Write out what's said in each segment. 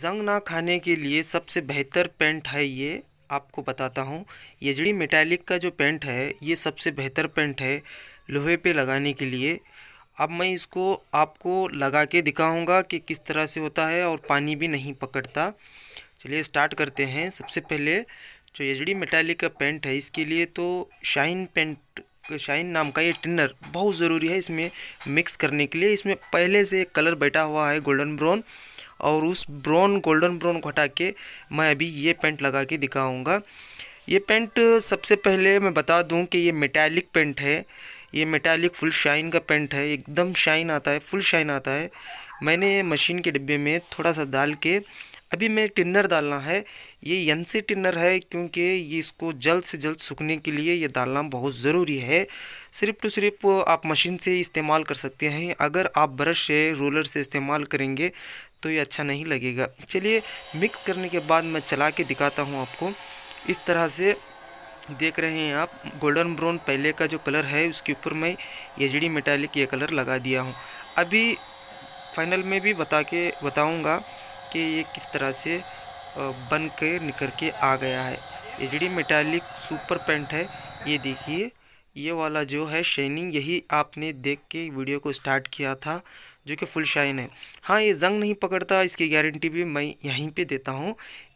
जंग ना खाने के लिए सबसे बेहतर पेंट है ये आपको बताता हूँ यजड़ी मेटालिक का जो पेंट है ये सबसे बेहतर पेंट है लोहे पे लगाने के लिए अब मैं इसको आपको लगा के दिखाऊंगा कि किस तरह से होता है और पानी भी नहीं पकड़ता चलिए स्टार्ट करते हैं सबसे पहले जो यजड़ी मेटालिक का पेंट है इसके लिए तो शाइन पेंट शाइन नाम का ये टिनर बहुत ज़रूरी है इसमें मिक्स करने के लिए इसमें पहले से एक कलर बैठा हुआ है गोल्डन ब्राउन और उस ब्राउन गोल्डन ब्राउन को हटा के मैं अभी ये पेंट लगा के दिखाऊँगा ये पेंट सबसे पहले मैं बता दूँ कि ये मेटालिक पेंट है ये मेटालिक फुल शाइन का पेंट है एकदम शाइन आता है फुल शाइन आता है मैंने मशीन के डिब्बे में थोड़ा सा डाल के अभी मैं टिन्नर डालना है ये यन से टिन्नर है क्योंकि ये इसको जल्द से जल्द सूखने के लिए ये डालना बहुत ज़रूरी है सिर्फ टू सिर्फ आप मशीन से इस्तेमाल कर सकते हैं अगर आप ब्रश से रोलर से इस्तेमाल करेंगे तो ये अच्छा नहीं लगेगा चलिए मिक्स करने के बाद मैं चला के दिखाता हूँ आपको इस तरह से देख रहे हैं आप गोल्डन ब्राउन पहले का जो कलर है उसके ऊपर मैं डी मेटालिक ये कलर लगा दिया हूँ अभी फाइनल में भी बता के बताऊँगा कि ये किस तरह से बन के निकल के आ गया है एच मेटालिक सुपर पेंट है ये देखिए ये वाला जो है शाइनिंग यही आपने देख के वीडियो को स्टार्ट किया था जो कि फुल शाइन है हाँ ये जंग नहीं पकड़ता इसकी गारंटी भी मैं यहीं पे देता हूँ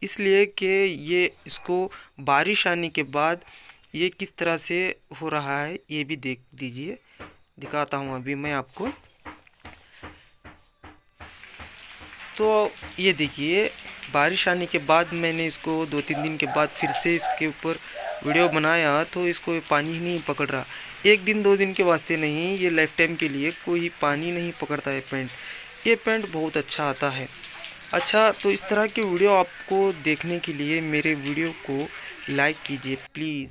इसलिए कि ये इसको बारिश आने के बाद ये किस तरह से हो रहा है ये भी देख दीजिए दिखाता हूँ अभी मैं आपको तो ये देखिए बारिश आने के बाद मैंने इसको दो तीन दिन के बाद फिर से इसके ऊपर वीडियो बनाया तो इसको पानी ही नहीं पकड़ रहा एक दिन दो दिन के वास्ते नहीं ये लाइफ टाइम के लिए कोई पानी नहीं पकड़ता है पेंट ये पेंट बहुत अच्छा आता है अच्छा तो इस तरह के वीडियो आपको देखने के लिए मेरे वीडियो को लाइक कीजिए प्लीज़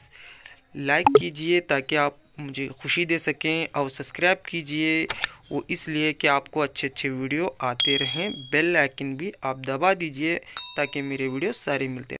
लाइक कीजिए ताकि आप मुझे खुशी दे सकें और सब्सक्राइब कीजिए वो इसलिए कि आपको अच्छे अच्छे वीडियो आते रहें बेल आइकन भी आप दबा दीजिए ताकि मेरे वीडियो सारे मिलते